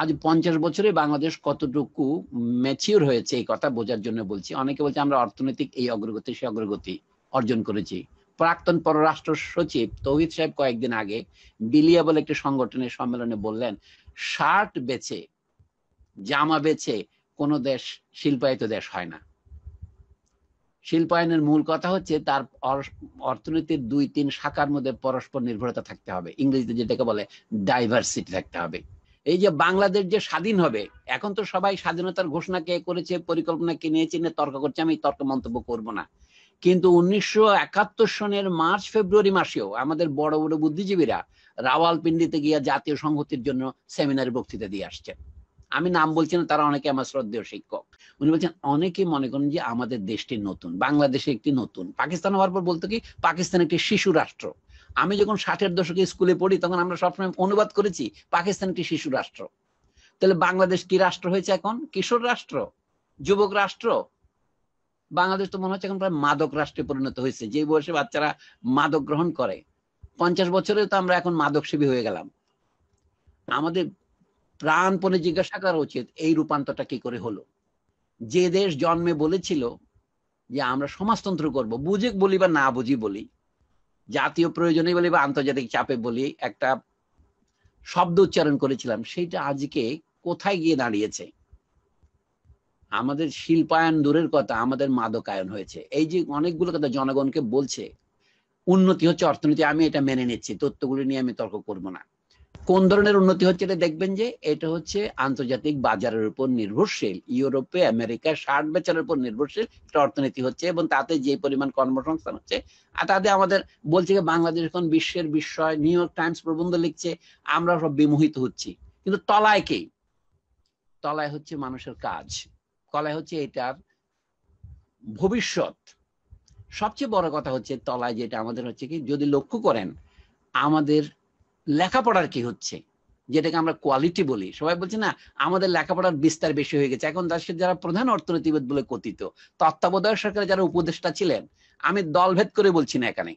আজ পঞ্চাশ বছরে বাংলাদেশ কতটুকু ম্যাচিওর হয়েছে এই কথা বোঝার জন্য বলছি অনেকে বলছে আমরা অর্থনৈতিক এই অগ্রগতি সে অগ্রগতি অর্জন করেছি প্রাক্তন পররাষ্ট্র সচিব তৌহিদ সাহেব কয়েকদিন আগে বিলিয়া বলে একটি সংগঠনের সম্মেলনে বললেন শার্ট বেছে জামা বেছে কোন দেশ শিল্পায়িত দেশ হয় না শিল্পায়নের মূল কথা হচ্ছে তার অর্থনীতির দুই তিন শাখার মধ্যে পরস্পর নির্ভরতা থাকতে হবে ইংরেজিতে যেটাকে বলে ডাইভার্সিটি থাকতে হবে এই যে বাংলাদেশ যে স্বাধীন হবে এখন তো সবাই স্বাধীনতার ঘোষণা কে করেছে পরিকল্পনা কে নিয়েছে নিয়ে তর্ক করছে আমি তর্ক মন্তব্য করব না কিন্তু উনিশশো একাত্তর সনের মার্চ ফেব্রুয়ারি মাসেও আমাদের বড় বড় বুদ্ধিজীবীরা রাওয়ালপিন্ডিতে গিয়ে জাতীয় সংহতির জন্য সেমিনারে বক্তৃতা দিয়ে আসছেন আমি নাম বলছি না তারা অনেকে আমার শ্রদ্ধেয় শিক্ষক উনি বলছেন অনেকে মনে করেন যে আমাদের দেশটি নতুন বাংলাদেশে একটি নতুন পাকিস্তান হওয়ার পর বলতো কি পাকিস্তান একটি শিশু রাষ্ট্র আমি যখন ষাটের দশকে স্কুলে পড়ি তখন আমরা সবসময় অনুবাদ করেছি পাকিস্তান একটি শিশু রাষ্ট্র তাহলে বাংলাদেশ কি রাষ্ট্র হয়েছে এখন কিশোর রাষ্ট্র যুবক রাষ্ট্র বাংলাদেশ তো মনে হচ্ছে এখন প্রায় মাদক রাষ্ট্রে পরিণত হয়েছে যে বয়সে বাচ্চারা মাদক গ্রহণ করে পঞ্চাশ বছরে তো আমরা এখন মাদক সেবী হয়ে গেলাম আমাদের প্রাণপণে জিজ্ঞাসা করা উচিত এই রূপান্তরটা কি করে হলো যে দেশ জন্মে বলেছিল যে আমরা সমাজতন্ত্র করব বুঝে বলি বা না বুঝি বলি জাতীয় প্রয়োজনে বলি বা আন্তর্জাতিক চাপে বলি একটা শব্দ উচ্চারণ করেছিলাম সেইটা আজকে কোথায় গিয়ে দাঁড়িয়েছে আমাদের শিল্পায়ন দূরের কথা আমাদের মাদকায়ন হয়েছে এই যে অনেকগুলো কথা জনগণকে বলছে উন্নতি হচ্ছে অর্থনীতি আমি এটা মেনে নিচ্ছি তথ্যগুলি নিয়ে আমি তর্ক করবো না কোন ধরনের উন্নতি হচ্ছে এটা দেখবেন যে এটা হচ্ছে আন্তর্জাতিক বাজারের উপর নির্ভরশীল ইউরোপে আমেরিকার ষাট বেচারের উপর নির্ভরশীল একটা অর্থনীতি হচ্ছে এবং তাতে যে পরিমাণ কর্মসংস্থান হচ্ছে আর তাতে আমাদের বলছে যে বাংলাদেশ এখন বিশ্বের বিস্ময় নিউ ইয়র্ক টাইমস প্রবন্ধ লিখছে আমরা সব বিমোহিত হচ্ছি কিন্তু তলায় কে তলায় হচ্ছে মানুষের কাজ তলায় হচ্ছে এটার ভবিষ্যৎ সবচেয়ে বড় কথা হচ্ছে তলায় যেটা আমাদের হচ্ছে কি যদি লক্ষ্য করেন আমাদের লেখাপড়ার কি হচ্ছে যেটাকে আমরা কোয়ালিটি বলি সবাই বলছে না আমাদের লেখাপড়ার বিস্তার বেশি হয়ে গেছে এখন দেশের যারা প্রধান অর্থনীতিবিদ বলে কথিত তত্ত্বাবধায়ক সরকারে যারা উপদেষ্টা ছিলেন আমি দলভেদ করে বলছি না এখানে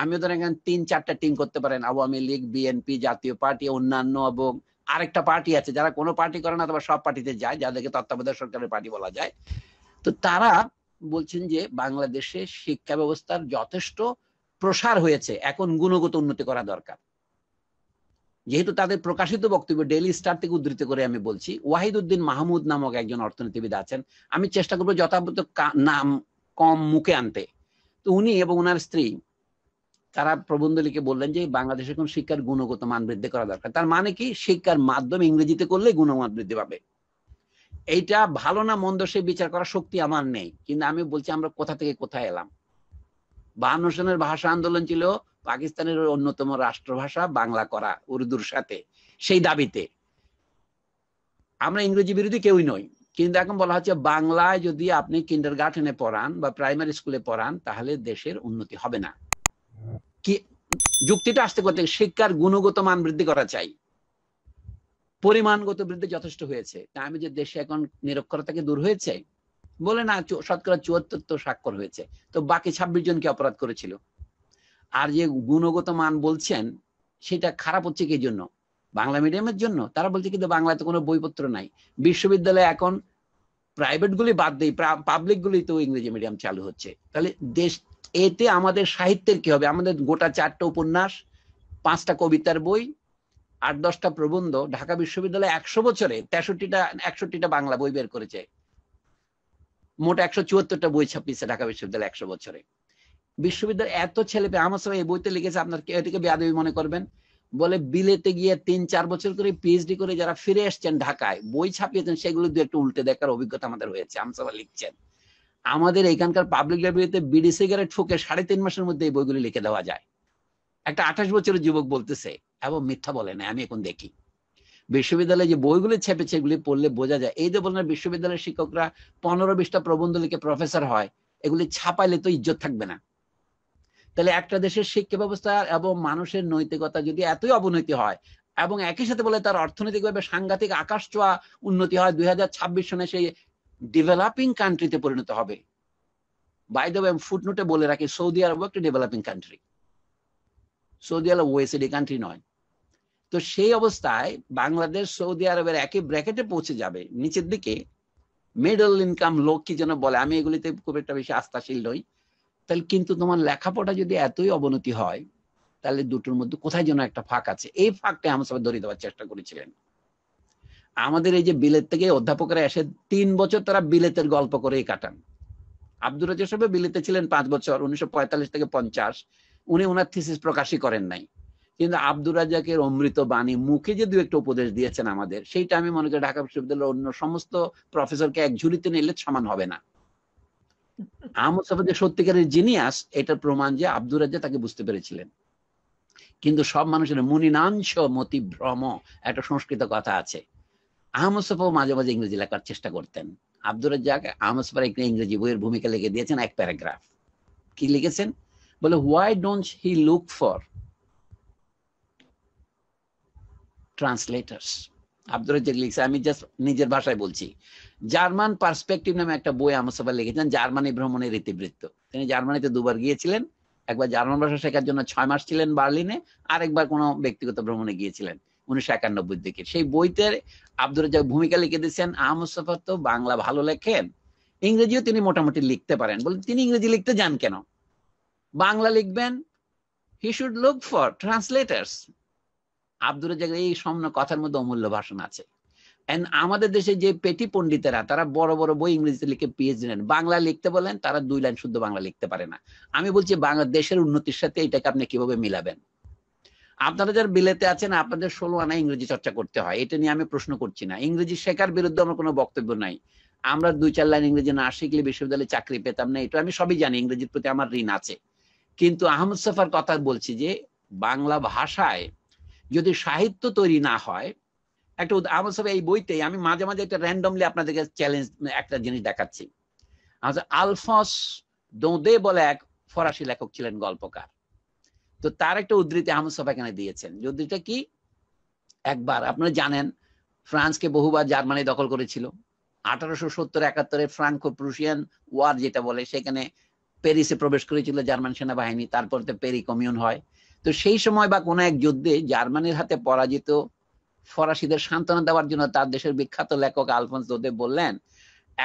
আমি ওদের এখানে তিন চারটা টিম করতে পারেন আওয়ামী লীগ বিএনপি জাতীয় পার্টি অন্যান্য এবং আরেকটা পার্টি আছে যারা কোনো পার্টি করে না তারপর সব পার্টিতে যায় যাদেরকে তত্ত্বাবধায়ক সরকারের পার্টি বলা যায় তো তারা বলছেন যে বাংলাদেশে শিক্ষা ব্যবস্থার যথেষ্ট প্রসার হয়েছে এখন গুণগত উন্নতি করা দরকার যেহেতু তাদের প্রকাশিত বক্তব্য ডেলি স্টার থেকে উদ্ধৃত করে আমি বলছি ওয়াহিদুদ্দিন মাহমুদ নামক একজন অর্থনীতিবিদ আছেন আমি চেষ্টা করবো যথাযথ নাম কম মুখে আনতে তো উনি এবং ওনার স্ত্রী তারা প্রবন্ধ লিখে বললেন যে বাংলাদেশে কোন শিক্ষার গুণগত মান বৃদ্ধি করা দরকার তার মানে কি শিক্ষার মাধ্যম ইংরেজিতে করলে গুণমান বৃদ্ধি পাবে এইটা ভালো না মন্দ সে বিচার করার শক্তি আমার নেই কিন্তু আমি বলছি আমরা কোথা থেকে কোথায় এলাম বাহান্ন সনের ভাষা আন্দোলন ছিল পাকিস্তানের অন্যতম রাষ্ট্রভাষা বাংলা করা উর্দুর সাথে সেই দাবিতে আমরা ইংরেজি বিরোধী কেউই নই কিন্তু এখন বলা হচ্ছে বাংলায় যদি আপনি কিন্ডার গার্ডেনে পড়ান বা প্রাইমারি স্কুলে পড়ান তাহলে দেশের উন্নতি হবে না কি যুক্তিটা আসতে করতে শিক্ষার গুণগত মান বৃদ্ধি করা চাই পরিমাণগত বৃদ্ধি যথেষ্ট হয়েছে তা আমি যে দেশে এখন নিরক্ষরতাকে দূর হয়েছে বলে না শতকরা চুয়াত্তর তো স্বাক্ষর হয়েছে তো বাকি ছাব্বিশ জনকে অপরাধ করেছিল আর যে গুণগত মান বলছেন সেটা খারাপ হচ্ছে কি জন্য বাংলা মিডিয়ামের জন্য তারা বলছে কিন্তু বাংলাতে কোনো বইপত্র নাই বিশ্ববিদ্যালয়ে এখন গুলি বাদ দিয়ে পাবলিক তো ইংরেজি মিডিয়াম চালু হচ্ছে তাহলে দেশ এতে আমাদের সাহিত্যের কি হবে আমাদের গোটা চারটা উপন্যাস পাঁচটা কবিতার বই আট দশটা প্রবন্ধ ঢাকা বিশ্ববিদ্যালয় একশো বছরে তেষট্টিটা একষট্টিটা বাংলা বই বের করেছে মোট একশো চুয়াত্তরটা বই ছাপিয়েছে ঢাকা বিশ্ববিদ্যালয় একশো বছরে বিশ্ববিদ্যালয় এত ছেলে পেয়ে আমার সবাই এই বইতে লিখেছে আপনার এটিকে বেয়াদবি মনে করবেন বলে বিলেতে গিয়ে তিন চার বছর করে পিএইচডি করে যারা ফিরে এসছেন ঢাকায় বই ছাপিয়েছেন সেগুলো দু একটু উল্টে দেখার অভিজ্ঞতা আমাদের হয়েছে আমসাবা লিখছেন আমাদের এখানকার পাবলিক লাইব্রেরিতে বিড়ি সিগারেট ঠুকে সাড়ে তিন মাসের মধ্যে এই বইগুলি লিখে দেওয়া যায় একটা আঠাশ বছরের যুবক বলতেছে এবং হ্যাঁ, মিথ্যা বলে না আমি এখন দেখি বিশ্ববিদ্যালয়ে যে বইগুলি ছেপেছে এগুলি পড়লে বোঝা যায় এই যে বললেন বিশ্ববিদ্যালয়ের শিক্ষকরা পনেরো বিশটা প্রবন্ধ লিখে প্রফেসর হয় এগুলি ছাপাইলে তো ইজ্জত থাকবে না তাহলে একটা দেশের শিক্ষা ব্যবস্থা এবং মানুষের নৈতিকতা যদি এতই অবনতি হয় এবং একই সাথে বলে তার অর্থনৈতিকভাবে সাংঘাতিক আকাশ ছোঁয়া উন্নতি হয় দুই সনে সেই ডেভেলপিং কান্ট্রিতে পরিণত হবে বাই দ্য ফুটনোটে বলে রাখি সৌদি আরব একটা ডেভেলপিং কান্ট্রি সৌদি আরব ওয়েসিডি কান্ট্রি নয় তো সেই অবস্থায় বাংলাদেশ সৌদি আরবের একই ব্র্যাকেটে পৌঁছে যাবে নিচের দিকে মিডল ইনকাম লোক কি যেন বলে আমি এগুলিতে খুব একটা বেশি আস্থাশীল নই তাহলে কিন্তু তোমার লেখাপড়া যদি এতই অবনতি হয় তাহলে দুটোর মধ্যে কোথায় যেন একটা ফাঁক আছে এই ফাঁকটা আমার সবাই ধরে দেওয়ার চেষ্টা করেছিলেন আমাদের এই যে বিলেত থেকে অধ্যাপকরা এসে তিন বছর তারা বিলেতের গল্প করেই কাটান আব্দুর রাজা সাহেব বিলেতে ছিলেন পাঁচ বছর উনিশশো থেকে পঞ্চাশ উনি ওনার থিসিস প্রকাশই করেন নাই কিন্তু আব্দুর রাজাকে অমৃত বাণী মুখে যে দু একটা উপদেশ দিয়েছেন আমাদের সেইটা আমি মনে করি ঢাকা বিশ্ববিদ্যালয়ের অন্য সমস্ত প্রফেসরকে এক ঝুলিতে নিলে সমান হবে না আহমদ সাফা যে সত্যিকারের জিনিয়াস এটার প্রমাণ যে আব্দুর রাজ্জা তাকে বুঝতে পেরেছিলেন কিন্তু সব মানুষের মুনিনাংশ ভ্রম একটা সংস্কৃত কথা আছে আহমদ সাফাও মাঝে মাঝে ইংরেজি লেখার চেষ্টা করতেন আব্দুর রাজ্জাক আহমদ সাফার একটা ইংরেজি বইয়ের ভূমিকা লিখে দিয়েছেন এক প্যারাগ্রাফ কি লিখেছেন বলে why don't he look for translators Abdur Razzaq লিখছে আমি জাস্ট নিজের ভাষায় বলছি জার্মান পার্সপেক্টিভ নামে একটা বই সবাই লিখেছেন জার্মানি ভ্রমণের ইতিবৃত্ত তিনি জার্মানিতে দুবার গিয়েছিলেন একবার জার্মান ভাষা শেখার জন্য ছয় মাস ছিলেন বার্লিনে আরেকবার কোনো ব্যক্তিগত ভ্রমণে গিয়েছিলেন উনিশশো একানব্বই দিকে সেই বইতে আব্দুর রাজাক ভূমিকা লিখে দিয়েছেন আহ তো বাংলা ভালো লেখেন ইংরেজিও তিনি মোটামুটি লিখতে পারেন বলে তিনি ইংরেজি লিখতে যান কেন বাংলা লিখবেন he should look for translators Abdur Razak এই সম্ন কথার মধ্যে অমূল্য ভাষণ আছে আমাদের দেশে যে পেটি পন্ডিতেরা তারা বড় বড় বই ইংরেজিতে লিখে পিএইচডি নেন বাংলা লিখতে বলেন তারা দুই লাইন শুদ্ধ বাংলা লিখতে পারে না আমি বলছি বাংলাদেশের উন্নতির সাথে এটাকে আপনি কিভাবে মিলাবেন আপনারা যারা বিলেতে আছেন আপনাদের ষোলো আনা ইংরেজি চর্চা করতে হয় এটা নিয়ে আমি প্রশ্ন করছি না ইংরেজি শেখার বিরুদ্ধে আমার কোনো বক্তব্য নাই আমরা দুই চার লাইন ইংরেজি না শিখলে বিশ্ববিদ্যালয়ে চাকরি পেতাম না এটা আমি সবই জানি ইংরেজির প্রতি আমার ঋণ আছে কিন্তু আহমদ সফার কথা বলছি যে বাংলা ভাষায় যদি সাহিত্য তৈরি না হয় একটা আমার সব এই বইতে আমি মাঝে মাঝে একটা র্যান্ডমলি আপনাদেরকে চ্যালেঞ্জ একটা জিনিস দেখাচ্ছি আলফস দোঁদে বলে এক ফরাসি লেখক ছিলেন গল্পকার তো তার একটা উদ্ধৃতি আহমদ সফা এখানে দিয়েছেন উদ্ধৃতিটা কি একবার আপনারা জানেন ফ্রান্সকে বহুবার জার্মানি দখল করেছিল আঠারোশো সত্তর একাত্তরে ফ্রাঙ্কো প্রুশিয়ান ওয়ার যেটা বলে সেখানে প্যারিসে প্রবেশ করেছিল জার্মান সেনাবাহিনী তারপর তো পেরি কমিউন হয় তো সেই সময় বা কোনো এক যুদ্ধে জার্মানির হাতে পরাজিত ফরাসিদের সান্ত্বনা দেওয়ার জন্য তার দেশের বিখ্যাত লেখক আলফন্স দোদে বললেন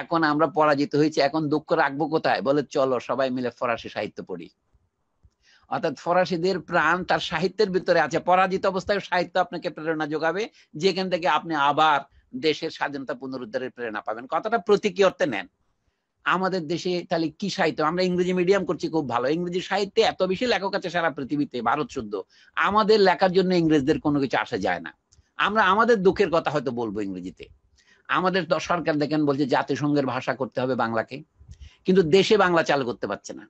এখন আমরা পরাজিত হয়েছি এখন দুঃখ রাখবো কোথায় বলে চলো সবাই মিলে ফরাসি সাহিত্য পড়ি অর্থাৎ ফরাসিদের প্রাণ তার সাহিত্যের ভিতরে আছে পরাজিত অবস্থায় সাহিত্য আপনাকে প্রেরণা যোগাবে যেখান থেকে আপনি আবার দেশের স্বাধীনতা পুনরুদ্ধারের প্রেরণা পাবেন কথাটা প্রতীকী অর্থে নেন আমাদের দেশে তাহলে কি সাহিত্য আমরা ইংরেজি মিডিয়াম করছি খুব ভালো ইংরেজি সাহিত্যে এত বেশি লেখক আছে সারা পৃথিবীতে ভারত শুদ্ধ আমাদের লেখার জন্য ইংরেজদের কোনো কিছু আসা যায় না আমরা আমাদের দুঃখের কথা হয়তো বলবো ইংরেজিতে আমাদের সরকার দেখেন বলছে জাতিসংঘের ভাষা করতে হবে বাংলাকে কিন্তু দেশে বাংলা চালু করতে পারছে না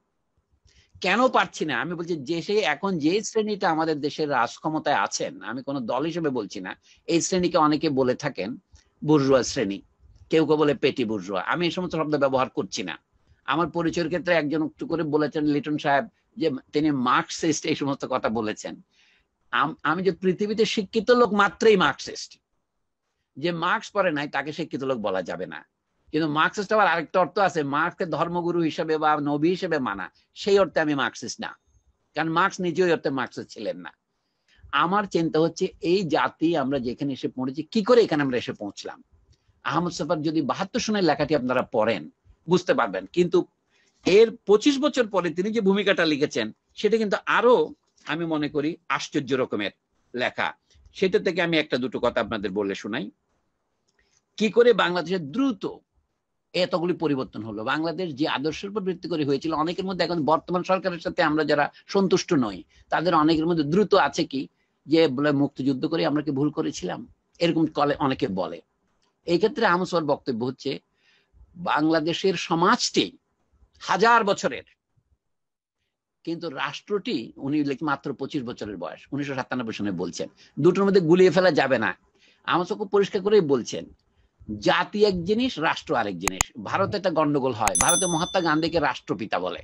কেন পারছি না আমি বলছি যে সেই এখন যে শ্রেণীটা আমাদের দেশের রাজক্ষমতায় আছেন আমি কোনো দল হিসেবে বলছি না এই শ্রেণীকে অনেকে বলে থাকেন বুর্জুয়া শ্রেণী কেউ কেউ বলে পেটি বুর্জুয়া আমি এই সমস্ত শব্দ ব্যবহার করছি না আমার পরিচয়ের ক্ষেত্রে একজন একটু করে বলেছেন লিটন সাহেব যে তিনি মার্কসিস্ট এই সমস্ত কথা বলেছেন আমি যে পৃথিবীতে শিক্ষিত লোক মাত্রই মার্কসিস্ট যে মার্কস পরে নাই তাকে শিক্ষিত লোক বলা যাবে না কিন্তু মার্কসিস্ট আবার আরেকটা অর্থ আছে মার্কসকে ধর্মগুরু হিসেবে বা নবী হিসেবে মানা সেই অর্থে আমি মার্কসিস্ট না কারণ মার্কস নিজেই অর্থে মার্কসিস্ট ছিলেন না আমার চিন্তা হচ্ছে এই জাতি আমরা যেখানে এসে পড়েছি কি করে এখানে আমরা এসে পৌঁছলাম আহমদ সফার যদি বাহাত্তর সনের লেখাটি আপনারা পড়েন বুঝতে পারবেন কিন্তু এর পঁচিশ বছর পরে তিনি যে ভূমিকাটা লিখেছেন সেটা কিন্তু আরো আমি মনে করি আশ্চর্য রকমের লেখা সেটা থেকে আমি একটা দুটো কথা আপনাদের বলে শোনাই কি করে বাংলাদেশে দ্রুত এতগুলি পরিবর্তন হলো বাংলাদেশ যে আদর্শের উপর ভিত্তি করে হয়েছিল অনেকের মধ্যে এখন বর্তমান সরকারের সাথে আমরা যারা সন্তুষ্ট নই তাদের অনেকের মধ্যে দ্রুত আছে কি যে বলে মুক্তিযুদ্ধ করে আমরা কি ভুল করেছিলাম এরকম কলে অনেকে বলে এই ক্ষেত্রে আমসর বক্তব্য হচ্ছে বাংলাদেশের সমাজটি হাজার বছরের কিন্তু রাষ্ট্রটি উনি মাত্র পঁচিশ বছরের বয়স উনিশশো সাতানব্বই সালে বলছেন দুটোর মধ্যে গুলিয়ে ফেলা যাবে না আমার চোখ পরিষ্কার করেই বলছেন জাতি এক জিনিস রাষ্ট্র আরেক জিনিস ভারতে একটা গন্ডগোল হয় ভারতে মহাত্মা গান্ধীকে রাষ্ট্রপিতা বলে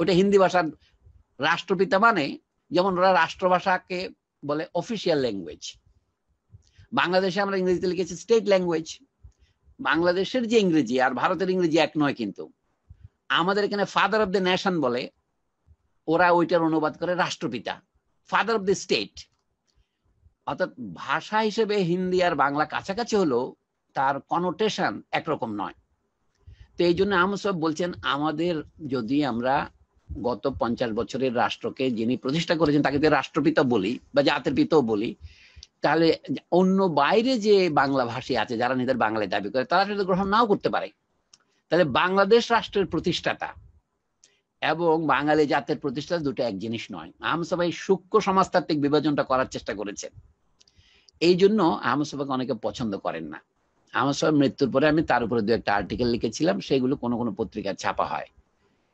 ওটা হিন্দি ভাষার রাষ্ট্রপিতা মানে যেমন ওরা রাষ্ট্রভাষাকে বলে অফিসিয়াল ল্যাঙ্গুয়েজ বাংলাদেশে আমরা ইংরেজিতে লিখেছি স্টেট ল্যাঙ্গুয়েজ বাংলাদেশের যে ইংরেজি আর ভারতের ইংরেজি এক নয় কিন্তু আমাদের এখানে ফাদার অব দ্য নেশন বলে ওরা ওইটার অনুবাদ করে রাষ্ট্রপিতা ফাদার অব দি স্টেট অর্থাৎ ভাষা হিসেবে হিন্দি আর বাংলা কাছাকাছি হলেও তার কনোটেশন একরকম নয় তো এই জন্য সব বলছেন আমাদের যদি আমরা গত পঞ্চাশ বছরের রাষ্ট্রকে যিনি প্রতিষ্ঠা করেছেন তাকে যদি রাষ্ট্রপিতা বলি বা জাতির পিতাও বলি তাহলে অন্য বাইরে যে বাংলা ভাষী আছে যারা নিজেদের বাংলায় দাবি করে তারা সেটা গ্রহণ নাও করতে পারে তাহলে বাংলাদেশ রাষ্ট্রের প্রতিষ্ঠাতা এবং বাঙালি জাতের প্রতিষ্ঠা দুটো এক জিনিস নয় আহমসবাই সূক্ষ্ম সমাজতাত্ত্বিক বিভাজনটা করার চেষ্টা করেছে এই জন্য আহমসবাকে অনেকে পছন্দ করেন না আহমসবার মৃত্যুর পরে আমি তার উপরে দু একটা আর্টিকেল লিখেছিলাম সেগুলো কোনো কোনো পত্রিকায় ছাপা হয়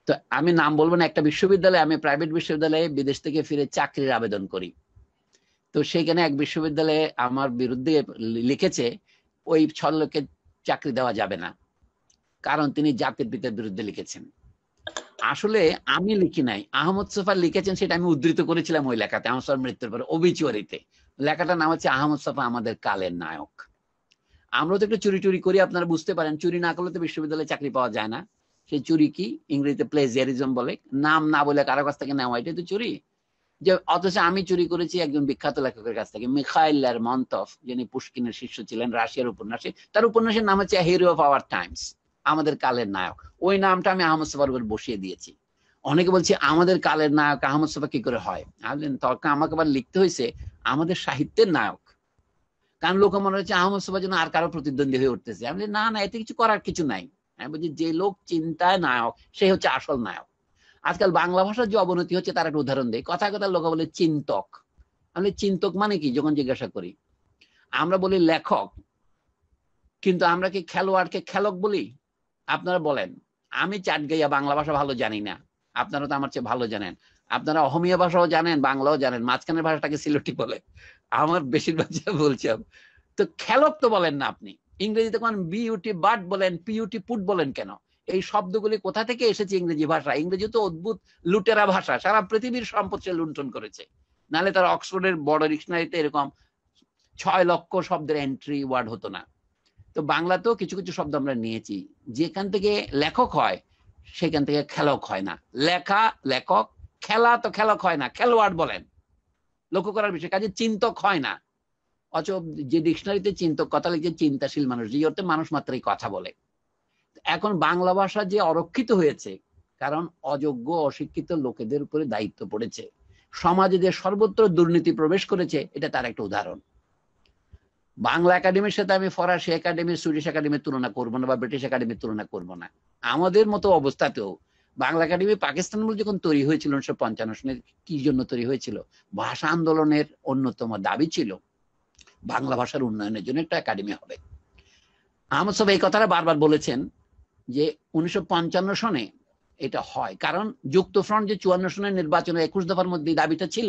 তো আমি নাম বলবো না একটা বিশ্ববিদ্যালয়ে আমি প্রাইভেট বিশ্ববিদ্যালয়ে বিদেশ থেকে ফিরে চাকরির আবেদন করি তো সেখানে এক বিশ্ববিদ্যালয়ে আমার বিরুদ্ধে লিখেছে ওই ছল্লকে চাকরি দেওয়া যাবে না কারণ তিনি জাতির পিতার বিরুদ্ধে লিখেছেন আসলে আমি লিখি নাই আহমদ সোফা লিখেছেন সেটা আমি উদ্ধৃত করেছিলাম ওই লেখাতে আহমদ সোফার মৃত্যুর পরে অবিচুয়ারিতে লেখাটার নাম হচ্ছে আহমদ সোফা আমাদের কালের নায়ক আমরা তো একটু চুরি চুরি করি আপনারা বুঝতে পারেন চুরি না করলে তো বিশ্ববিদ্যালয়ে চাকরি পাওয়া যায় না সে চুরি কি ইংরেজিতে প্লেজিয়ারিজম বলে নাম না বলে কারো কাছ থেকে নেওয়া এটাই তো চুরি যে অথচ আমি চুরি করেছি একজন বিখ্যাত লেখকের কাছ থেকে মিখাইল মন্তফ যিনি পুষ্কিনের শিষ্য ছিলেন রাশিয়ার উপন্যাসে তার উপন্যাসের নাম হচ্ছে হিরো অফ আওয়ার টাইমস আমাদের কালের নায়ক ওই নামটা আমি আহমদ সফার উপর বসিয়ে দিয়েছি অনেকে বলছে আমাদের কালের নায়ক আহমদ সফা কি করে হয় তর্ক আমাকে আবার লিখতে হয়েছে আমাদের সাহিত্যের নায়ক কারণ লোক মনে হচ্ছে আহমদ সফা যেন আর কারো প্রতিদ্বন্দ্বী হয়ে উঠতেছে আমি না না এতে কিছু করার কিছু নাই আমি বলছি যে লোক চিন্তায় নায়ক সে হচ্ছে আসল নায়ক আজকাল বাংলা ভাষার যে অবনতি হচ্ছে তার একটা উদাহরণ দেয় কথা কথা লোক বলে চিন্তক আমি চিন্তক মানে কি যখন জিজ্ঞাসা করি আমরা বলি লেখক কিন্তু আমরা কি খেলোয়াড়কে খেলক বলি আপনারা বলেন আমি চাটগাইয়া বাংলা ভাষা ভালো জানি না আপনারা তো আমার চেয়ে ভালো জানেন আপনারা অহমিয়া ভাষাও জানেন বাংলাও জানেন মাঝখানের ভাষাটাকে সিলেটি বলে আমার বেশিরভাগ যা বলছি তো খেলক তো বলেন না আপনি ইংরেজিতে কোন বিউটি বাট বলেন পিউটি পুট বলেন কেন এই শব্দগুলি কোথা থেকে এসেছে ইংরেজি ভাষা ইংরেজি তো অদ্ভুত লুটেরা ভাষা সারা পৃথিবীর সম্পদ সে লুণ্ঠন করেছে নালে তার অক্সফোর্ডের বড় ডিকশনারিতে এরকম ছয় লক্ষ শব্দের এন্ট্রি ওয়ার্ড হতো না তো বাংলাতেও কিছু কিছু শব্দ আমরা নিয়েছি যেখান থেকে লেখক হয় সেখান থেকে খেলক হয় না লেখা লেখক খেলা তো খেলক হয় না খেলোয়াড় বলেন লক্ষ্য করার বিষয় কাজে চিন্তক হয় না অচ যে ডিকশনারিতে চিন্তক কথা লিখছে চিন্তাশীল মানুষ যে অর্থে মানুষ মাত্রই কথা বলে এখন বাংলা ভাষা যে অরক্ষিত হয়েছে কারণ অযোগ্য অশিক্ষিত লোকেদের উপরে দায়িত্ব পড়েছে সমাজে যে সর্বত্র দুর্নীতি প্রবেশ করেছে এটা তার একটা উদাহরণ বাংলা একাডেমির সাথে আমি ফরাসি একাডেমি সুইডিশ একাডেমির তুলনা করবো না বা ব্রিটিশ একাডেমির তুলনা করবো না আমাদের মতো অবস্থাতেও বাংলা একাডেমি পাকিস্তান বলে যখন তৈরি হয়েছিল উনিশশো পঞ্চান্ন সনে কি জন্য তৈরি হয়েছিল ভাষা আন্দোলনের অন্যতম দাবি ছিল বাংলা ভাষার উন্নয়নের জন্য একটা একাডেমি হবে আমার সব এই কথাটা বারবার বলেছেন যে উনিশশো পঞ্চান্ন সনে এটা হয় কারণ যুক্তফ্রন্ট যে চুয়ান্ন সনের নির্বাচনে একুশ দফার মধ্যে দাবিটা ছিল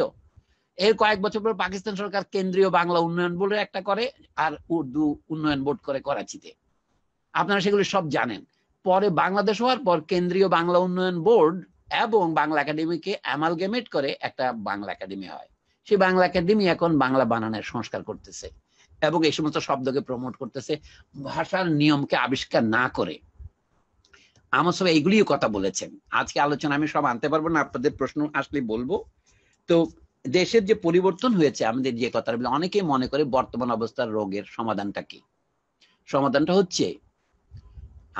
এর কয়েক বছর পর পাকিস্তান সরকার কেন্দ্রীয় বাংলা উন্নয়ন বোর্ড একটা করে আর উর্দু উন্নয়ন বোর্ড করে করাচিতে আপনারা সেগুলো সব জানেন পরে বাংলাদেশ হওয়ার পর কেন্দ্রীয় বাংলা উন্নয়ন বোর্ড এবং বাংলা একাডেমিকে অ্যামালগেমেট করে একটা বাংলা একাডেমি হয় সেই বাংলা একাডেমি এখন বাংলা বানানের সংস্কার করতেছে এবং এই সমস্ত শব্দকে প্রমোট করতেছে ভাষার নিয়মকে আবিষ্কার না করে আমার সব এইগুলিও কথা বলেছেন আজকে আলোচনা আমি সব আনতে পারবো না আপনাদের প্রশ্ন আসলে বলবো তো দেশের যে পরিবর্তন হয়েছে আমাদের যে কথা বলে অনেকে মনে করে বর্তমান অবস্থার রোগের সমাধানটা কি সমাধানটা হচ্ছে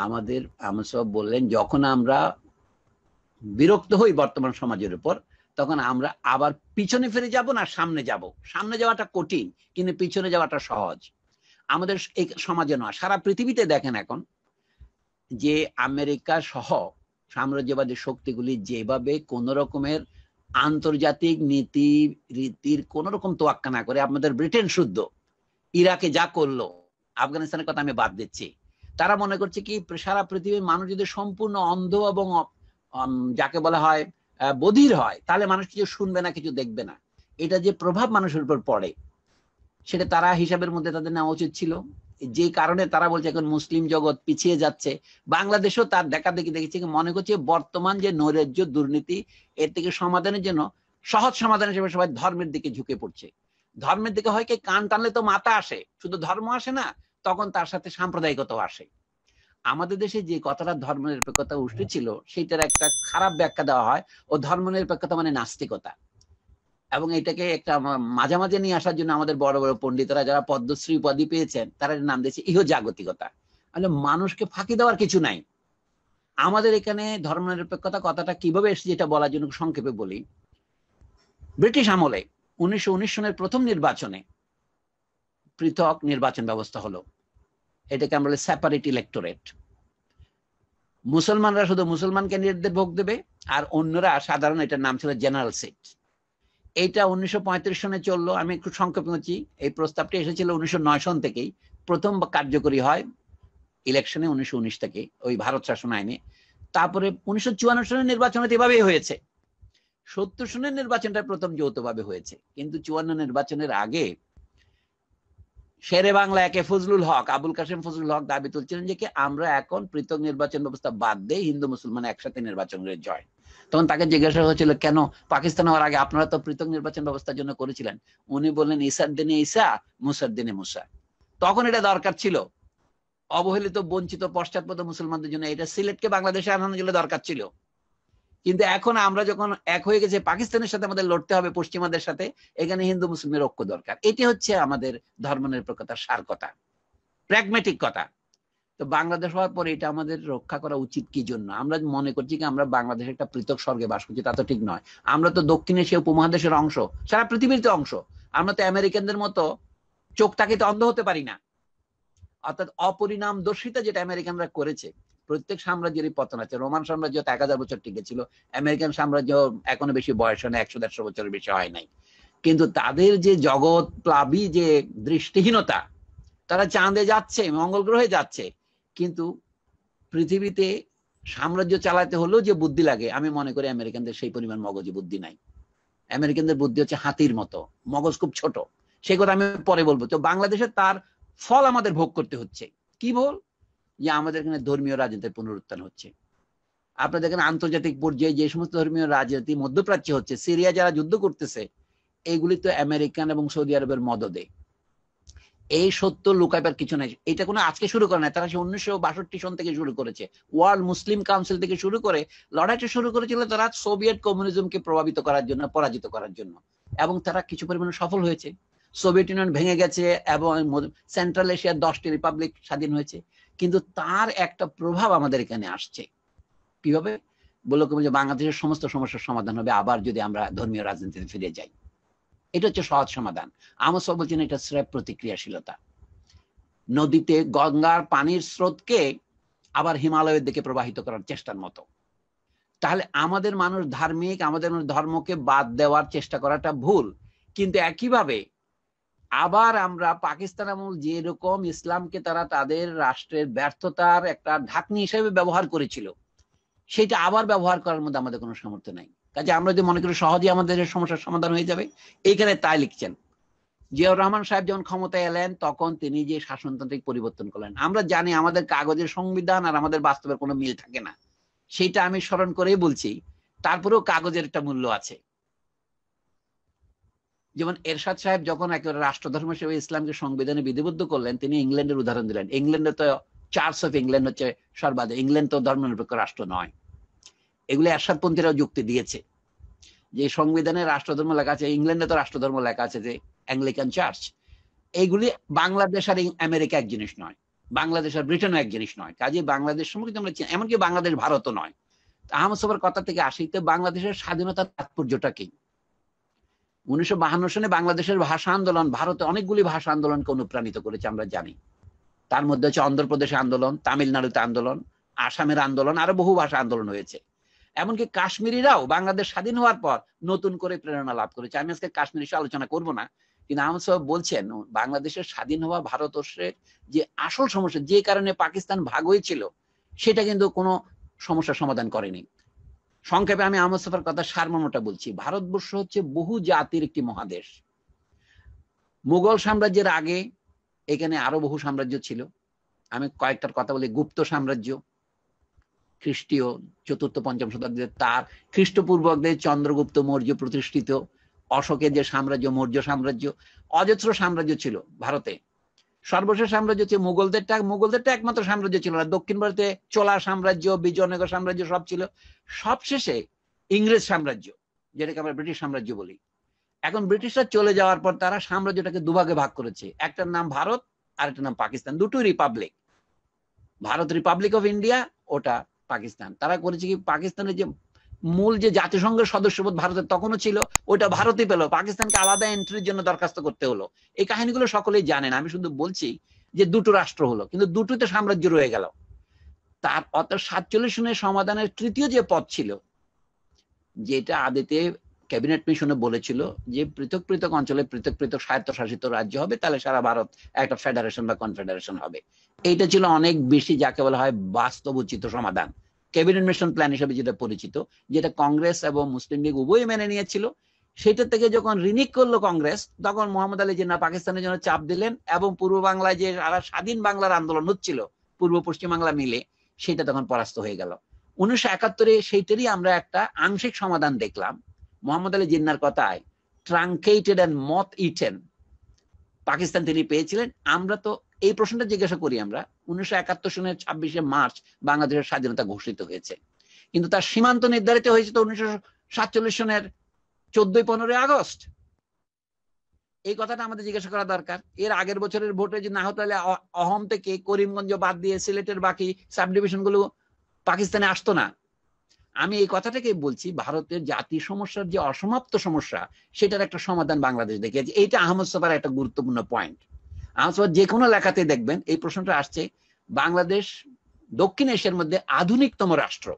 আমাদের আমার সব বললেন যখন আমরা বিরক্ত হই বর্তমান সমাজের উপর তখন আমরা আবার পিছনে ফিরে যাব না সামনে যাব সামনে যাওয়াটা কঠিন কিন্তু পিছনে যাওয়াটা সহজ আমাদের এই সমাজে নয় সারা পৃথিবীতে দেখেন এখন যে আমেরিকা সহ সাম্রাজ্যবাদী শক্তিগুলি যেভাবে কোন রকমের আন্তর্জাতিক নীতি রীতির কোন রকম তোয়াক্কা না করে আপনাদের ব্রিটেন শুদ্ধ ইরাকে যা করলো আফগানিস্তানের কথা আমি বাদ দিচ্ছি তারা মনে করছে কি সারা পৃথিবীর মানুষ যদি সম্পূর্ণ অন্ধ এবং যাকে বলা হয় বধির হয় তাহলে মানুষ কিছু শুনবে না কিছু দেখবে না এটা যে প্রভাব মানুষের উপর পড়ে সেটা তারা হিসাবের মধ্যে তাদের নেওয়া উচিত ছিল যে কারণে তারা বলছে এখন মুসলিম জগৎ পিছিয়ে যাচ্ছে বাংলাদেশও তার দেখা দেখি দেখেছে মনে করছে বর্তমান যে নৈরাজ্য দুর্নীতি এর থেকে সমাধানের জন্য সহজ সমাধান হিসেবে সবাই ধর্মের দিকে ঝুঁকে পড়ছে ধর্মের দিকে হয় কি কান টানলে তো মাথা আসে শুধু ধর্ম আসে না তখন তার সাথে সাম্প্রদায়িকতাও আসে আমাদের দেশে যে কথাটা ধর্মনিরপেক্ষতা উঠেছিল সেটার একটা খারাপ ব্যাখ্যা দেওয়া হয় ও ধর্মনিরপেক্ষতা মানে নাস্তিকতা এবং এটাকে একটা মাঝে মাঝে নিয়ে আসার জন্য আমাদের বড় বড় পণ্ডিতরা যারা পদ্মশ্রী উপাধি পেয়েছেন তারা নাম দিয়েছে ইহ জাগতিকতা মানে মানুষকে ফাঁকি দেওয়ার কিছু নাই আমাদের এখানে ধর্মনিরপেক্ষতা কথাটা কিভাবে এসেছে যেটা বলার জন্য সংক্ষেপে বলি ব্রিটিশ আমলে উনিশশো সনের প্রথম নির্বাচনে পৃথক নির্বাচন ব্যবস্থা হলো এটাকে আমরা বলি সেপারেট ইলেকটোরেট মুসলমানরা শুধু মুসলমান ক্যান্ডিডেটদের ভোগ দেবে আর অন্যরা সাধারণ এটার নাম ছিল জেনারেল সিট এটা উনিশশো সনে চললো আমি একটু সংক্ষেপ করছি এই প্রস্তাবটি এসেছিল উনিশশো সন থেকেই প্রথম কার্যকরী হয় ইলেকশনে উনিশশো থেকে ওই ভারত শাসন আইনে তারপরে উনিশশো সনের নির্বাচনে এভাবেই হয়েছে সত্তর সনের নির্বাচনটা প্রথম যৌথভাবে হয়েছে কিন্তু চুয়ান্ন নির্বাচনের আগে শেরে বাংলা একে ফজলুল হক আবুল কাশেম ফজলুল হক দাবি তুলছিলেন যে কি আমরা এখন পৃথক নির্বাচন ব্যবস্থা বাদ দিয়ে হিন্দু মুসলমান একসাথে নির্বাচনের জয় তখন তাকে জিজ্ঞাসা হয়েছিল কেন পাকিস্তান হওয়ার আগে আপনারা তো পৃথক নির্বাচন ব্যবস্থার জন্য করেছিলেন উনি বললেন ঈসার দিনে ঈসা মুসার দিনে মুসা তখন এটা দরকার ছিল অবহেলিত বঞ্চিত পশ্চাৎপদ মুসলমানদের জন্য এটা সিলেটকে বাংলাদেশে আনানোর জন্য দরকার ছিল কিন্তু এখন আমরা যখন এক হয়ে গেছে পাকিস্তানের সাথে আমাদের লড়তে হবে পশ্চিমাদের সাথে এখানে হিন্দু মুসলিমের ঐক্য দরকার এটি হচ্ছে আমাদের ধর্মনিরপেক্ষতার সার কথা প্র্যাগমেটিক কথা তো বাংলাদেশ হওয়ার পরে এটা আমাদের রক্ষা করা উচিত কি জন্য আমরা মনে করছি কি আমরা বাংলাদেশ একটা পৃথক স্বর্গে বাস করছি তা তো ঠিক নয় আমরা তো দক্ষিণ এশিয়া উপমহাদেশের অংশ সারা পৃথিবীর তো অংশ আমরা তো আমেরিকানদের মতো চোখ তাকিতে অন্ধ হতে পারি না অর্থাৎ অপরিণাম দর্শিতা যেটা আমেরিকানরা করেছে প্রত্যেক সাম্রাজ্যেরই পতন আছে রোমান সাম্রাজ্য তো এক হাজার বছর টিকেছিল আমেরিকান সাম্রাজ্য এখনো বেশি বয়স হয় না একশো দেড়শো বছরের বেশি হয় নাই কিন্তু তাদের যে জগৎ প্লাবী যে দৃষ্টিহীনতা তারা চাঁদে যাচ্ছে মঙ্গল গ্রহে যাচ্ছে কিন্তু পৃথিবীতে সাম্রাজ্য চালাতে হলেও যে বুদ্ধি লাগে আমি মনে করি আমেরিকানদের সেই পরিমাণ মগজে বুদ্ধি নাই আমেরিকানদের বুদ্ধি হচ্ছে হাতির মতো মগজ খুব ছোট সেই কথা আমি পরে বলবো তো বাংলাদেশে তার ফল আমাদের ভোগ করতে হচ্ছে কি বল যে আমাদের এখানে ধর্মীয় রাজনীতির পুনরুত্থান হচ্ছে আপনাদের এখানে আন্তর্জাতিক পর্যায়ে যে সমস্ত ধর্মীয় রাজনীতি মধ্যপ্রাচ্যে হচ্ছে সিরিয়া যারা যুদ্ধ করতেছে এগুলি তো আমেরিকান এবং সৌদি আরবের মদদে এই সত্য লুকাইবার কিছু নাই এটা কোনো আজকে শুরু করে না তারা সে উনিশশো বাষট্টি সন থেকে শুরু করেছে ওয়ার্ল্ড মুসলিম কাউন্সিল থেকে শুরু করে লড়াইটা শুরু করেছিল তারা সোভিয়েত কমিউনিজমকে প্রভাবিত করার জন্য পরাজিত করার জন্য এবং তারা কিছু পরিমাণে সফল হয়েছে সোভিয়েত ইউনিয়ন ভেঙে গেছে এবং সেন্ট্রাল এশিয়ার দশটি রিপাবলিক স্বাধীন হয়েছে কিন্তু তার একটা প্রভাব আমাদের এখানে আসছে কিভাবে বললো যে বাংলাদেশের সমস্ত সমস্যার সমাধান হবে আবার যদি আমরা ধর্মীয় রাজনীতিতে ফিরে যাই এটা হচ্ছে সহজ সমাধান আমস বলছেন এটা স্রেব প্রতিক্রিয়াশীলতা নদীতে গঙ্গার পানির স্রোতকে আবার হিমালয়ের দিকে প্রবাহিত করার চেষ্টার মতো তাহলে আমাদের মানুষ ধার্মিক আমাদের ধর্মকে বাদ দেওয়ার চেষ্টা করাটা ভুল কিন্তু একইভাবে আবার আমরা পাকিস্তান আমল যেরকম ইসলামকে তারা তাদের রাষ্ট্রের ব্যর্থতার একটা ঢাকনি হিসেবে ব্যবহার করেছিল সেটা আবার ব্যবহার করার মধ্যে আমাদের কোনো সামর্থ্য নাই কাজে আমরা যদি মনে করি সহজে আমাদের সমস্যার সমাধান হয়ে যাবে এইখানে তাই লিখছেন জিয়াউর রহমান সাহেব যখন ক্ষমতায় এলেন তখন তিনি যে শাসনতান্ত্রিক পরিবর্তন করলেন আমরা জানি আমাদের কাগজের সংবিধান আর আমাদের বাস্তবের কোনো মিল থাকে না সেটা আমি স্মরণ করেই বলছি তারপরেও কাগজের একটা মূল্য আছে যেমন এরশাদ সাহেব যখন একেবারে রাষ্ট্রধর্ম হিসেবে ইসলামকে সংবিধানে বিধিবদ্ধ করলেন তিনি ইংল্যান্ডের উদাহরণ দিলেন ইংল্যান্ডে তো চার্চ অফ ইংল্যান্ড হচ্ছে সর্বাধিক ইংল্যান্ড তো ধর্মনিরপেক্ষ রাষ্ট্র নয় এগুলো এরশাদপন্থীরাও যুক্তি দিয়েছে যে সংবিধানে রাষ্ট্রধর্ম লেখা আছে ইংল্যান্ডে তো রাষ্ট্রধর্ম লেখা আছে যে অ্যাংলিকান চার্চ এইগুলি বাংলাদেশ আর আমেরিকা এক জিনিস নয় বাংলাদেশ আর ব্রিটেনও এক জিনিস নয় কাজে বাংলাদেশ সম্পর্কে আমরা চিনি এমনকি বাংলাদেশ ভারতও নয় আহমদ সবার কথা থেকে আসি তো বাংলাদেশের স্বাধীনতার তাৎপর্যটা কি উনিশশো বাহান্ন সনে বাংলাদেশের ভাষা আন্দোলন ভারতে অনেকগুলি ভাষা আন্দোলনকে অনুপ্রাণিত করেছে আমরা জানি তার মধ্যে হচ্ছে অন্ধ্রপ্রদেশে আন্দোলন তামিলনাড়ুতে আন্দোলন আসামের আন্দোলন আরো বহু ভাষা আন্দোলন হয়েছে এমনকি কাশ্মীরিরাও বাংলাদেশ স্বাধীন হওয়ার পর নতুন করে প্রেরণা লাভ করেছে আমি আজকে কাশ্মীর ইস্যু আলোচনা করব না কিন্তু আহমদ সাহেব বলছেন বাংলাদেশের স্বাধীন হওয়া ভারতবর্ষের যে আসল সমস্যা যে কারণে পাকিস্তান ভাগ হয়েছিল সেটা কিন্তু কোনো সমস্যা সমাধান করেনি সংক্ষেপে আমি আহমদ সাফার কথা সারমর্মটা বলছি ভারতবর্ষ হচ্ছে বহু জাতির একটি মহাদেশ মুঘল সাম্রাজ্যের আগে এখানে আরো বহু সাম্রাজ্য ছিল আমি কয়েকটার কথা বলি গুপ্ত সাম্রাজ্য খ্রিস্টীয় চতুর্থ পঞ্চম শতাব্দীতে তার খ্রিস্টপূর্বকদে চন্দ্রগুপ্ত মৌর্য প্রতিষ্ঠিত অশোকের যে সাম্রাজ্য মৌর্য সাম্রাজ্য অজস্র সাম্রাজ্য ছিল ভারতে সর্বশেষ সাম্রাজ্য ছিল মুঘলদেরটা মুঘলদেরটা একমাত্র সাম্রাজ্য ছিল না দক্ষিণ ভারতে চোলা সাম্রাজ্য বিজয়নগর সাম্রাজ্য সব ছিল সবশেষে ইংরেজ সাম্রাজ্য যেটাকে আমরা ব্রিটিশ সাম্রাজ্য বলি এখন ব্রিটিশরা চলে যাওয়ার পর তারা সাম্রাজ্যটাকে দুভাগে ভাগ করেছে একটার নাম ভারত আর একটার নাম পাকিস্তান দুটোই republic Bharat republic of India ওটা পাকিস্তান তারা করেছে কি পাকিস্তানের যে মূল যে জাতিসংঘের সদস্যপদ ভারতের তখনও ছিল ওইটা ভারতই পেল পাকিস্তানকে আলাদা এন্ট্রির জন্য দরখাস্ত করতে হলো এই কাহিনীগুলো সকলেই জানেন আমি শুধু বলছি যে দুটো রাষ্ট্র হলো কিন্তু দুটোতে সাম্রাজ্য রয়ে গেল তার অত সাতচল্লিশ সনের সমাধানের তৃতীয় যে পথ ছিল যেটা আদিতে ক্যাবিনেট মিশনে বলেছিল যে পৃথক পৃথক অঞ্চলে পৃথক পৃথক স্বায়ত্তশাসিত রাজ্য হবে তাহলে সারা ভারত একটা ফেডারেশন বা কনফেডারেশন হবে এইটা ছিল অনেক বেশি যাকে বলা হয় বাস্তব উচিত সমাধান ক্যাবিনেট মিশন প্ল্যান হিসেবে যেটা পরিচিত যেটা কংগ্রেস এবং মুসলিম লীগ উভয় মেনে নিয়েছিল সেটা থেকে যখন রিনিক করলো কংগ্রেস তখন মোহাম্মদ আলী জিন্না পাকিস্তানের জন্য চাপ দিলেন এবং পূর্ব বাংলায় যে স্বাধীন বাংলার আন্দোলন হচ্ছিল পূর্ব পশ্চিম বাংলা মিলে সেটা তখন পরাস্ত হয়ে গেল উনিশশো একাত্তরে সেইটারই আমরা একটা আংশিক সমাধান দেখলাম মোহাম্মদ আলী জিন্নার কথায় truncated and moth eaten Pakistan তিনি পেয়েছিলেন আমরা তো এই প্রশ্নটা জিজ্ঞাসা করি আমরা উনিশশো একাত্তর সনের ছাব্বিশে মার্চ বাংলাদেশের স্বাধীনতা ঘোষিত হয়েছে কিন্তু তার সীমান্ত নির্ধারিত হয়েছে তো উনিশশো সাতচল্লিশ সনের চোদ্দই পনেরোই আগস্ট এই কথাটা আমাদের জিজ্ঞাসা করা দরকার এর আগের বছরের ভোটে যে না হতো তাহলে অহম থেকে করিমগঞ্জ বাদ দিয়ে সিলেটের বাকি সাব ডিভিশন গুলো পাকিস্তানে আসতো না আমি এই কথাটাকে বলছি ভারতের জাতি সমস্যার যে অসমাপ্ত সমস্যা সেটার একটা সমাধান বাংলাদেশ দেখিয়েছে এইটা আহমদ সভার একটা গুরুত্বপূর্ণ পয়েন্ট আহমদ সবার যে কোনো লেখাতে দেখবেন এই প্রশ্নটা আসছে বাংলাদেশ দক্ষিণ এশিয়ার মধ্যে আধুনিকতম রাষ্ট্র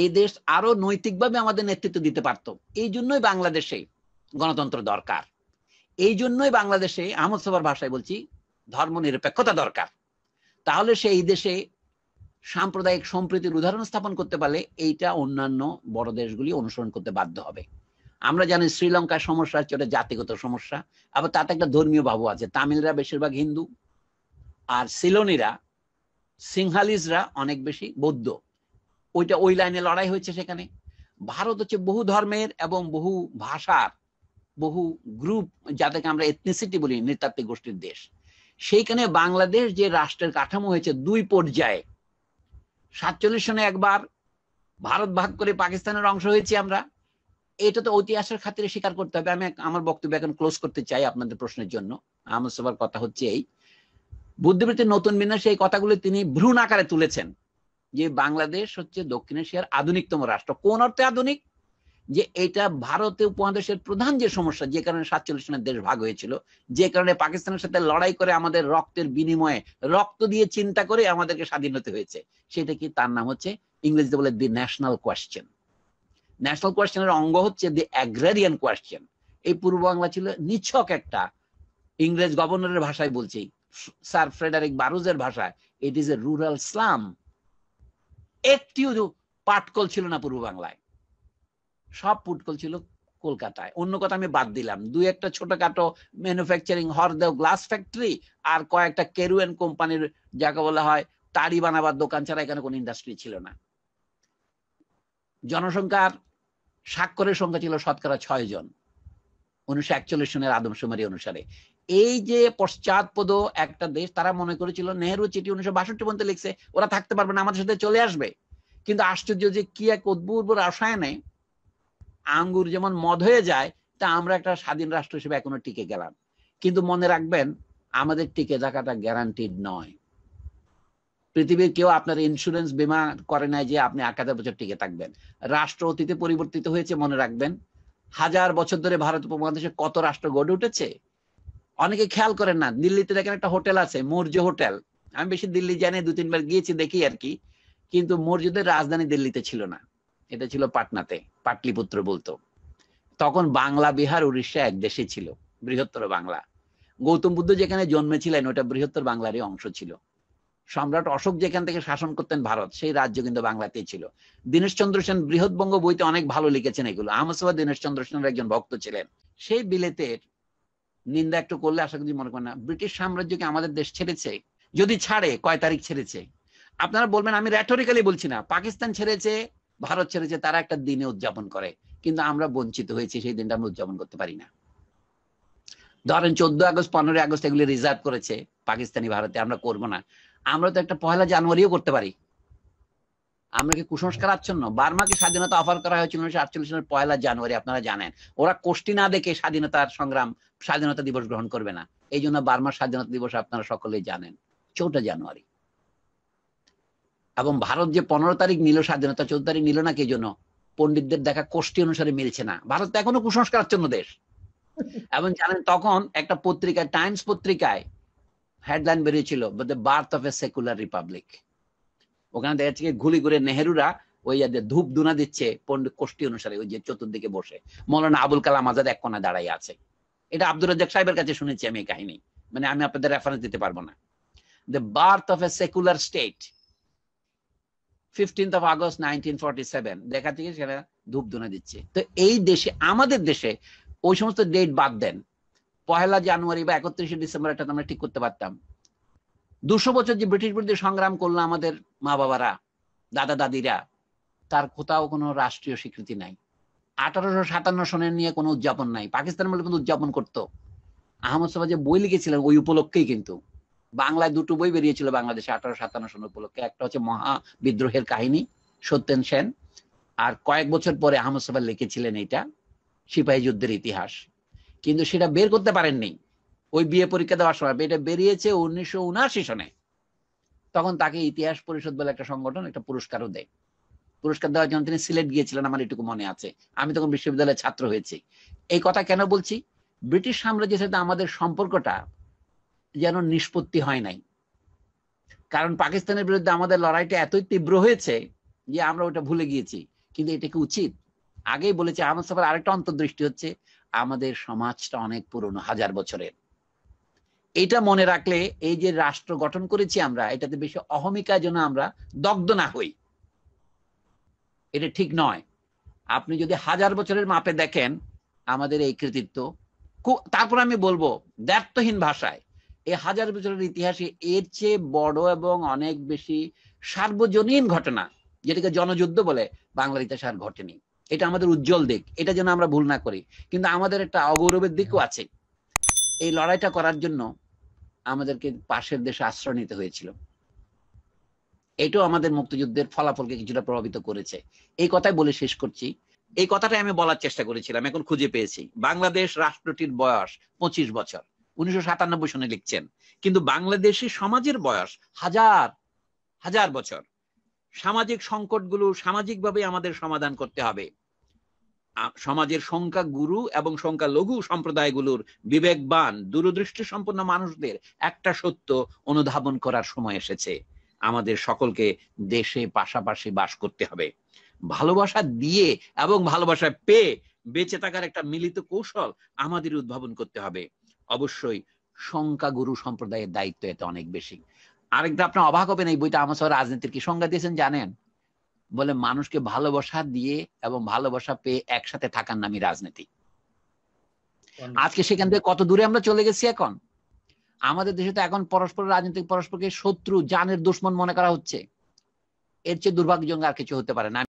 এই দেশ আরো নৈতিকভাবে আমাদের নেতৃত্ব দিতে পারত এই জন্যই বাংলাদেশে গণতন্ত্র দরকার এই জন্যই বাংলাদেশে আহমদ সভার ভাষায় বলছি ধর্ম নিরপেক্ষতা দরকার তাহলে সেই দেশে সাম্প্রদায়িক সম্প্রীতির উদাহরণ স্থাপন করতে পারলে এইটা অন্যান্য বড় দেশগুলি অনুসরণ করতে বাধ্য হবে আমরা জানি শ্রীলঙ্কার সমস্যা হচ্ছে ওটা জাতিগত সমস্যা আবার তাতে একটা ধর্মীয় ভাবও আছে তামিলরা বেশিরভাগ হিন্দু আর সিলনিরা সিংহালিজরা অনেক বেশি বৌদ্ধ ওইটা ওই লাইনে লড়াই হয়েছে সেখানে ভারত হচ্ছে বহু ধর্মের এবং বহু ভাষার বহু গ্রুপ যাদেরকে আমরা এথনিসিটি বলি নৃতাত্ত্বিক গোষ্ঠীর দেশ সেইখানে বাংলাদেশ যে রাষ্ট্রের কাঠামো হয়েছে দুই পর্যায়ে সাতচল্লিশ সনে একবার ভারত ভাগ করে পাকিস্তানের অংশ হয়েছি আমরা এটা তো ঐতিহাসের খাতিরে স্বীকার করতে হবে আমি আমার বক্তব্য এখন ক্লোজ করতে চাই আপনাদের প্রশ্নের জন্য আমার সবার কথা হচ্ছে এই বুদ্ধিবৃত্তির নতুন বিন্যাসে এই কথাগুলো তিনি ভ্রূণ আকারে তুলেছেন যে বাংলাদেশ হচ্ছে দক্ষিণ এশিয়ার আধুনিকতম রাষ্ট্র কোন অর্থে আধুনিক যে এটা ভারতে উপমহাদেশের প্রধান যে সমস্যা যে কারণে সাতচল্লিশ সনের দেশ ভাগ হয়েছিল যে কারণে পাকিস্তানের সাথে লড়াই করে আমাদের রক্তের বিনিময়ে রক্ত দিয়ে চিন্তা করে আমাদেরকে স্বাধীন হতে হয়েছে সেটা কি তার নাম হচ্ছে ইংরেজিতে বলে দি ন্যাশনাল কোয়েশ্চেন ন্যাশনাল কোয়েশ্চেনের অঙ্গ হচ্ছে দি অ্যাগ্রারিয়ান কোয়েশ্চেন এই পূর্ব বাংলা ছিল নিছক একটা ইংরেজ গভর্নরের ভাষায় বলছি স্যার ফ্রেডারিক বারুজের ভাষায় it is a rural slum একটিও পাটকল ছিল না পূর্ব বাংলায় সব পুটকল ছিল কলকাতায় অন্য কথা আমি বাদ দিলাম দুই একটা ছোটখাটো ম্যানুফ্যাকচারিং হরদেও গ্লাস ফ্যাক্টরি আর কয়েকটা কেরুয়েন কোম্পানির যাকে বলা হয় তারি বানাবার দোকান ছাড়া এখানে কোনো ইন্ডাস্ট্রি ছিল না জনসংখ্যার স্বাক্ষরের সংখ্যা ছিল শতকরা ছয় জন উনিশশো একচল্লিশ সনের আদমশুমারি অনুসারে এই যে পশ্চাৎপদ একটা দেশ তারা মনে করেছিল নেহরু চিঠি উনিশশো বাষট্টি পর্যন্ত লিখছে ওরা থাকতে পারবে না আমাদের সাথে চলে আসবে কিন্তু আশ্চর্য যে কি এক অদ্ভুত রসায়নে আঙ্গুর যেমন মদ হয়ে যায় তা আমরা একটা স্বাধীন রাষ্ট্র হিসেবে এখনো টিকে গেলাম কিন্তু মনে রাখবেন আমাদের টিকে থাকাটা গ্যারান্টিড নয় পৃথিবীর কেউ আপনার ইন্স্যুরেন্স বিমা করে নাই যে আপনি এক হাজার বছর টিকে থাকবেন রাষ্ট্র অতীতে পরিবর্তিত হয়েছে মনে রাখবেন হাজার বছর ধরে ভারত উপমহাদেশে কত রাষ্ট্র গড়ে উঠেছে অনেকে খেয়াল করেন না দিল্লিতে দেখেন একটা হোটেল আছে মৌর্য হোটেল আমি বেশি দিল্লি জানি দু তিনবার গিয়েছি দেখি আর কি কিন্তু মৌর্যদের রাজধানী দিল্লিতে ছিল না এটা ছিল পাটনাতে পাটলিপুত্র বলতো তখন বাংলা বিহার উড়িষ্যা এক দেশে ছিল বৃহত্তর বাংলা গৌতম বুদ্ধ যেখানে জন্মেছিলেন ওটা বৃহত্তর বাংলারই অংশ ছিল সম্রাট অশোক যেখান থেকে শাসন করতেন ভারত সেই রাজ্য কিন্তু বাংলাতেই ছিল দীনেশচন্দ্র সেন বৃহৎবঙ্গ বইতে অনেক ভালো লিখেছেন এগুলো আমসভা দীনেশচন্দ্র সেনের একজন ভক্ত ছিলেন সেই বিলেতের নিন্দা একটু করলে আশা করি মনে করেন না ব্রিটিশ সাম্রাজ্য কি আমাদের দেশ ছেড়েছে যদি ছাড়ে কয় তারিখ ছেড়েছে আপনারা বলবেন আমি র্যাটোরিক্যালি বলছি না পাকিস্তান ছেড়েছে ভারত ছেড়েছে তারা একটা দিনে উদযাপন করে কিন্তু আমরা বঞ্চিত হয়েছি সেই দিনটা আমরা উদযাপন করতে পারি না ধরেন চোদ্দ আগস্ট পনেরোই আগস্ট এগুলি রিজার্ভ করেছে পাকিস্তানি ভারতে আমরা করব না আমরা তো একটা পহেলা জানুয়ারিও করতে পারি আমরা কি কুসংস্কার আচ্ছন্ন বার্মাকে স্বাধীনতা অফার করা হয়েছিল উনিশশো আটচল্লিশ সালের পয়লা জানুয়ারি আপনারা জানেন ওরা কোষ্টি না দেখে স্বাধীনতার সংগ্রাম স্বাধীনতা দিবস গ্রহণ করবে না এই জন্য বার্মার স্বাধীনতা দিবস আপনারা সকলেই জানেন চৌঠা জানুয়ারি এবং ভারত যে পনেরো তারিখ নিল স্বাধীনতা চোদ্দ তারিখ নিল না কি জন্য পন্ডিতদের দেখা কোষ্ঠী অনুসারে মিলছে না ভারত তো এখনো কুসংস্কারাচ্ছন্ন দেশ এবং জানেন তখন একটা পত্রিকা টাইমস পত্রিকায় হেডলাইন বেরিয়েছিল birth of a secular republic ওখানে দেখা যাচ্ছে গুলি করে নেহেরুরা ওই ধূপ দুনা দিচ্ছে পন্ডিত কোষ্ঠী অনুসারে ওই যে চতুর্দিকে বসে মৌলানা আবুল কালাম আজাদ এক কোনা দাঁড়াই আছে এটা আব্দুর রাজ্জাক সাহেবের কাছে শুনেছি আমি এই কাহিনী মানে আমি আপনাদের রেফারেন্স দিতে পারবো না the birth of a secular state fifteenth of August nineteen forty seven দেখা থেকে সেটা ধূপধুনা দিচ্ছে তো এই দেশে আমাদের দেশে ওই সমস্ত ডেট বাদ দেন পহেলা জানুয়ারি বা একত্রিশে ডিসেম্বর একটা আমরা ঠিক করতে পারতাম দুশো বছর যে ব্রিটিশ বিরুদ্ধে সংগ্রাম করলো আমাদের মা বাবারা দাদা দাদিরা তার কোথাও কোনো রাষ্ট্রীয় স্বীকৃতি নাই আঠারোশো সাতান্ন সনের নিয়ে কোনো উদযাপন নাই পাকিস্তান বলে কিন্তু উদযাপন করতো আহমদ সাবা যে বই লিখেছিলেন ওই উপলক্ষেই কিন্তু বাংলায় দুটো বই বেরিয়েছিল বাংলাদেশে আঠারো সাতান্ন সন উপলক্ষে একটা হচ্ছে মহা বিদ্রোহের কাহিনী সত্যেন সেন আর কয়েক বছর পরে আহমদ সাফার লিখেছিলেন এটা সিপাহী যুদ্ধের ইতিহাস কিন্তু সেটা বের করতে পারেননি ওই বিয়ে পরীক্ষা দেওয়ার সময় এটা বেরিয়েছে উনিশশো উনআশি সনে তখন তাকে ইতিহাস পরিষদ বলে একটা সংগঠন একটা পুরস্কারও দেয় পুরস্কার দেওয়ার জন্য তিনি সিলেট গিয়েছিলেন আমার এটুকু মনে আছে আমি তখন বিশ্ববিদ্যালয়ের ছাত্র হয়েছি এই কথা কেন বলছি ব্রিটিশ সাম্রাজ্যের সাথে আমাদের সম্পর্কটা যেন নিষ্পত্তি হয় নাই কারণ পাকিস্তানের বিরুদ্ধে আমাদের লড়াইটা এতই তীব্র হয়েছে যে আমরা ওটা ভুলে গিয়েছি কিন্তু এটা কি উচিত আগেই বলেছি আহমদ সাহেবের আরেকটা অন্তর্দৃষ্টি হচ্ছে আমাদের সমাজটা অনেক পুরনো হাজার বছরের এটা মনে রাখলে এই যে রাষ্ট্র গঠন করেছি আমরা এটাতে বেশি অহমিকায় যেন আমরা দগ্ধ না হই এটা ঠিক নয় আপনি যদি হাজার বছরের মাপে দেখেন আমাদের এই কৃতিত্ব তারপর আমি বলবো দ্ব্যর্থহীন ভাষায় এ হাজার বছরের ইতিহাসে এর চেয়ে বড় এবং অনেক বেশি সার্বজনীন ঘটনা যেটাকে জনযুদ্ধ বলে বাংলার ইতিহাস আর ঘটেনি এটা আমাদের উজ্জ্বল দিক এটা যেন আমরা ভুল না করি কিন্তু আমাদের একটা অগৌরবের দিকও হ্যাঁ। আছে এই লড়াইটা করার জন্য আমাদেরকে পাশের দেশে আশ্রয় নিতে হয়েছিল এটাও আমাদের মুক্তিযুদ্ধের ফলাফলকে কিছুটা প্রভাবিত করেছে এই কথাই বলে শেষ করছি এই কথাটাই আমি বলার চেষ্টা করেছিলাম এখন খুঁজে পেয়েছি বাংলাদেশ রাষ্ট্রটির বয়স পঁচিশ বছর উনিশশো সনে লিখছেন কিন্তু বাংলাদেশি সমাজের বয়স হাজার হাজার বছর সামাজিক সংকটগুলো সামাজিকভাবে আমাদের সমাধান করতে হবে সমাজের সংখ্যা গুরু এবং সংখ্যা লঘু সম্প্রদায়গুলোর বিবেকবান দূরদৃষ্টি সম্পন্ন মানুষদের একটা সত্য অনুধাবন করার সময় এসেছে আমাদের সকলকে দেশে পাশাপাশি বাস করতে হবে ভালোবাসা দিয়ে এবং ভালোবাসা পেয়ে বেঁচে থাকার একটা মিলিত কৌশল আমাদের উদ্ভাবন করতে হবে অবশ্যই গুরু সম্প্রদায়ের দায়িত্ব এটা অনেক বেশি আরেকটা আপনার অবাক হবেন এই বইটা আমার সব রাজনীতির কি সংজ্ঞা দিয়েছেন জানেন বলে মানুষকে ভালোবাসা দিয়ে এবং ভালোবাসা পেয়ে একসাথে থাকার নামই রাজনীতি আজকে সেখান থেকে কত দূরে আমরা চলে গেছি এখন আমাদের দেশে তো এখন পরস্পর রাজনৈতিক পরস্পরকে শত্রু জানের দুশ্মন মনে করা হচ্ছে এর চেয়ে দুর্ভাগ্যজনক আর কিছু হতে পারে না